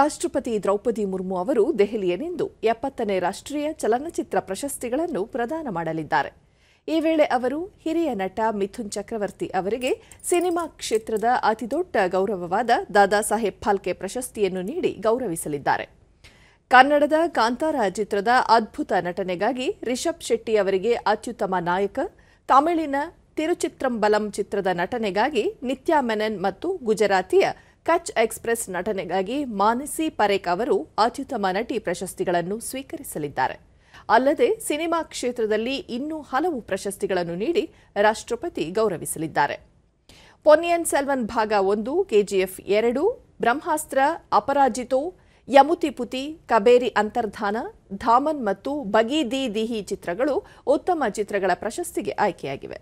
ರಾಷ್ಟ್ರಪತಿ ದ್ರೌಪದಿ ಮುರ್ಮು ಅವರು ದೆಹಲಿಯಲ್ಲಿಂದು ಎಪ್ಪತ್ತನೇ ರಾಷ್ಟ್ರೀಯ ಚಲನಚಿತ್ರ ಪ್ರಶಸ್ತಿಗಳನ್ನು ಪ್ರದಾನ ಮಾಡಲಿದ್ದಾರೆ ಈ ವೇಳೆ ಅವರು ಹಿರಿಯ ನಟ ಮಿಥುನ್ ಚಕ್ರವರ್ತಿ ಅವರಿಗೆ ಸಿನಿಮಾ ಕ್ಷೇತ್ರದ ಅತಿದೊಡ್ಡ ಗೌರವವಾದ ದಾದಾ ಸಾಹೇಬ್ ಫಾಲ್ಕೆ ಪ್ರಶಸ್ತಿಯನ್ನು ನೀಡಿ ಗೌರವಿಸಲಿದ್ದಾರೆ ಕನ್ನಡದ ಕಾಂತಾರ ಚಿತ್ರದ ಅದ್ಭುತ ನಟನೆಗಾಗಿ ರಿಷಬ್ ಶೆಟ್ಟಿ ಅವರಿಗೆ ಅತ್ಯುತ್ತಮ ನಾಯಕ ತಮಿಳಿನ ತಿರುಚಿತ್ರಂಬಲಂ ಚಿತ್ರದ ನಟನೆಗಾಗಿ ನಿತ್ಯಾ ಮೆನನ್ ಮತ್ತು ಗುಜರಾತಿಯ ಕಚ್ ಎಕ್ಸ್ಪ್ರೆಸ್ ನಟನೆಗಾಗಿ ಮಾನಸಿ ಪರೇಖ್ ಅವರು ಅತ್ಯುತ್ತಮ ನಟಿ ಪ್ರಶಸ್ತಿಗಳನ್ನು ಸ್ವೀಕರಿಸಲಿದ್ದಾರೆ ಅಲ್ಲದೆ ಸಿನಿಮಾ ಕ್ಷೇತ್ರದಲ್ಲಿ ಇನ್ನೂ ಹಲವು ಪ್ರಶಸ್ತಿಗಳನ್ನು ನೀಡಿ ರಾಷ್ಟ್ರಪತಿ ಗೌರವಿಸಲಿದ್ದಾರೆ ಪೊನ್ನಿಯನ್ ಸೆಲ್ವನ್ ಭಾಗ ಒಂದು ಕೆಜಿಎಫ್ ಎರಡು ಬ್ರಹ್ಮಾಸ್ತ್ರ ಅಪರಾಜಿತೋ ಯಮುತಿಪುತಿ ಕಬೇರಿ ಅಂತರ್ಧಾನ ಧಾಮನ್ ಮತ್ತು ಬಗಿ ದಿ ದಿಹಿ ಚಿತ್ರಗಳು ಉತ್ತಮ ಚಿತ್ರಗಳ ಪ್ರಶಸ್ತಿಗೆ ಆಯ್ಕೆಯಾಗಿವೆ